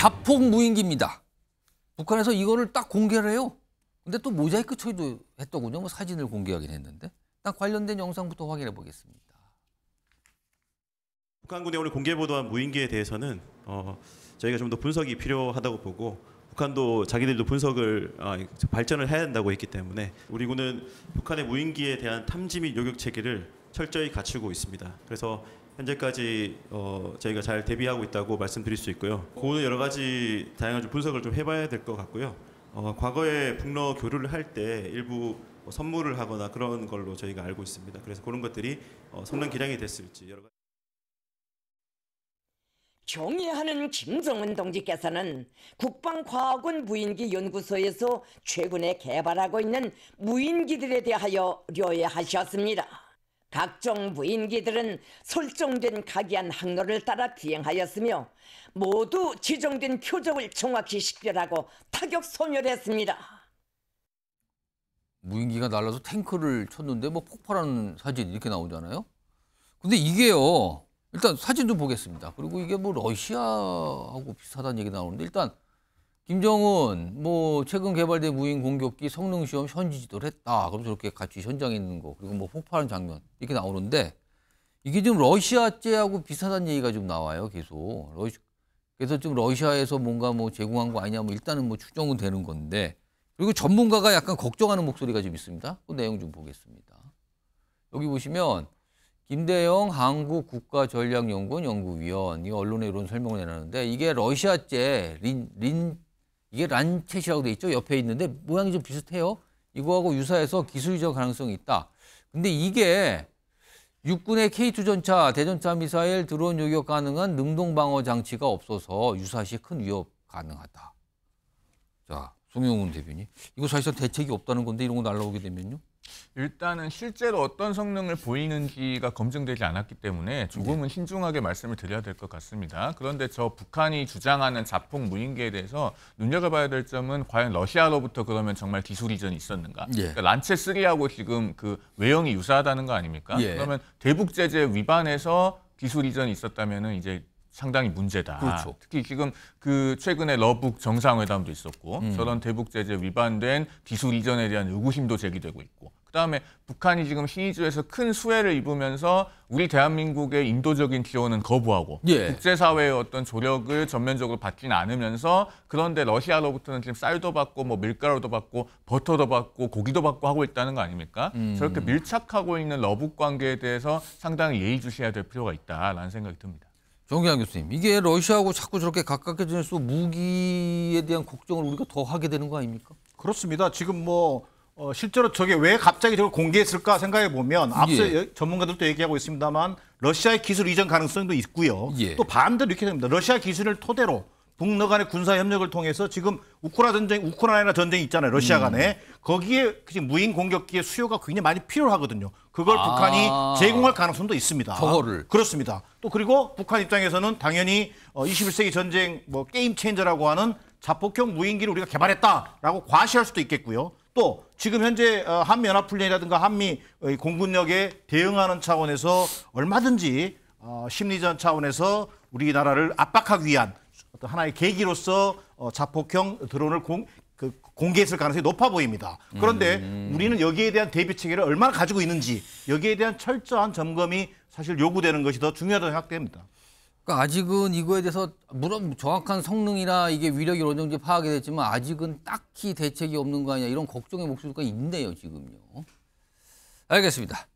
자폭 무인기입니다. 북한에서 이거를 딱 공개를 해요. 근데 또 모자이크 처리도 했더군요. 뭐 사진을 공개하긴 했는데. 딱 관련된 영상부터 확인해 보겠습니다. 북한군이 오늘 공개 보도한 무인기에 대해서는 어, 저희가 좀 더 분석이 필요하다고 보고 북한도 자기들도 분석을 어, 발전을 해야 한다고 했기 때문에 우리 군은 북한의 무인기에 대한 탐지 및 요격 체계를 철저히 갖추고 있습니다. 그래서 현재까지 어, 저희가 잘 대비하고 있다고 말씀드릴 수 있고요. 그거는 여러 가지 다양한 좀 분석을 좀 해봐야 될 것 같고요. 어, 과거에 북러 교류를 할 때 일부 뭐 선물을 하거나 그런 걸로 저희가 알고 있습니다. 그래서 그런 것들이 어, 성능 기량이 됐을지 여러 가지. 경애하는 김정은 동지께서는 국방과학원 무인기 연구소에서 최근에 개발하고 있는 무인기들에 대하여 료해하셨습니다. 각종 무인기들은 설정된 각이한 항로를 따라 비행하였으며 모두 지정된 표적을 정확히 식별하고 타격 소멸했습니다. 무인기가 날라서 탱크를 쳤는데 뭐 폭발하는 사진 이렇게 나오잖아요. 근데 이게요. 일단 사진 좀 보겠습니다. 그리고 이게 뭐 러시아하고 비슷하다는 얘기 나오는데 일단 김정은 뭐 최근 개발된 무인 공격기 성능 시험 현지 지도를 했다. 그럼 저렇게 같이 현장에 있는 거 그리고 뭐 폭발한 장면 이렇게 나오는데 이게 지금 러시아제하고 비슷하다는 얘기가 좀 나와요. 계속 러시 그래서 지금 러시아에서 뭔가 뭐 제공한 거 아니냐 뭐 일단은 뭐 추정은 되는 건데 그리고 전문가가 약간 걱정하는 목소리가 좀 있습니다. 그 내용 좀 보겠습니다. 여기 보시면 김대영 한국 국가전략연구원 연구위원 이 언론에 이런 설명을 내놨는데 이게 러시아제 린, 린 이게 란체시라고돼 있죠. 옆에 있는데 모양이 좀 비슷해요. 이거하고 유사해서 기술 적 가능성이 있다. 근데 이게 육군의 K2 전차, 대전차 미사일, 드론 요격 가능한 능동 방어 장치가 없어서 유사시 큰 위협 가능하다. 자, 송영훈 대변인. 이거 사실상 대책이 없다는 건데 이런 거 날라오게 되면요. 일단은 실제로 어떤 성능을 보이는지가 검증되지 않았기 때문에 조금은 네. 신중하게 말씀을 드려야 될 것 같습니다. 그런데 저 북한이 주장하는 자폭 무인기에 대해서 눈여겨봐야 될 점은 과연 러시아로부터 그러면 정말 기술 이전이 있었는가? 예. 그러니까 란체 3하고 지금 그 외형이 유사하다는 거 아닙니까? 예. 그러면 대북 제재 위반에서 기술 이전이 있었다면은 이제 상당히 문제다. 그렇죠. 특히 지금 그 최근에 러북 정상회담도 있었고 음. 저런 대북 제재 위반된 기술 이전에 대한 의구심도 제기되고 있고 그다음에 북한이 지금 시위주에서큰 수혜를 입으면서 우리 대한민국의 인도적인 지원은 거부하고 예. 국제사회의 어떤 조력을 전면적으로 받지는 않으면서 그런데 러시아로부터는 지금 쌀도 받고 뭐 밀가루도 받고 버터도 받고 고기도 받고 하고 있다는 거 아닙니까? 음. 저렇게 밀착하고 있는 러북 관계에 대해서 상당히 예의주시해야 될 필요가 있다라는 생각이 듭니다. 정기환 교수님, 이게 러시아하고 자꾸 저렇게 가깝게 지내서 낼 무기에 대한 걱정을 우리가 더 하게 되는 거 아닙니까? 그렇습니다. 지금 뭐 어, 실제로 저게 왜 갑자기 저걸 공개했을까 생각해 보면 예. 앞서 예. 전문가들도 얘기하고 있습니다만 러시아의 기술 이전 가능성도 있고요. 예. 또 반대로 이렇게 됩니다. 러시아 기술을 토대로 북러 간의 군사 협력을 통해서 지금 우크라 전쟁, 우크라이나 전쟁이 있잖아요. 러시아 음. 간에. 거기에 지금 무인 공격기의 수요가 굉장히 많이 필요하거든요. 그걸 아. 북한이 제공할 가능성도 있습니다. 저거를. 그렇습니다. 또 그리고 북한 입장에서는 당연히 어, 21세기 전쟁 뭐 게임 체인저라고 하는 자폭형 무인기를 우리가 개발했다라고 과시할 수도 있겠고요. 또 지금 현재 어, 한미 연합훈련이라든가 한미 어, 공군력에 대응하는 차원에서 얼마든지 어, 심리전 차원에서 우리나라를 압박하기 위한 어떤 하나의 계기로서 어, 자폭형 드론을 공, 그 공개했을 가능성이 높아 보입니다. 그런데 음. 우리는 여기에 대한 대비 체계를 얼마나 가지고 있는지 여기에 대한 철저한 점검이 사실 요구되는 것이 더 중요하다고 생각됩니다. 그러니까 아직은 이거에 대해서 물론 정확한 성능이나 이게 위력이 어느 정도 파악이 됐지만 아직은 딱히 대책이 없는 거 아니냐 이런 걱정의 목소리가 있네요 지금요. 알겠습니다.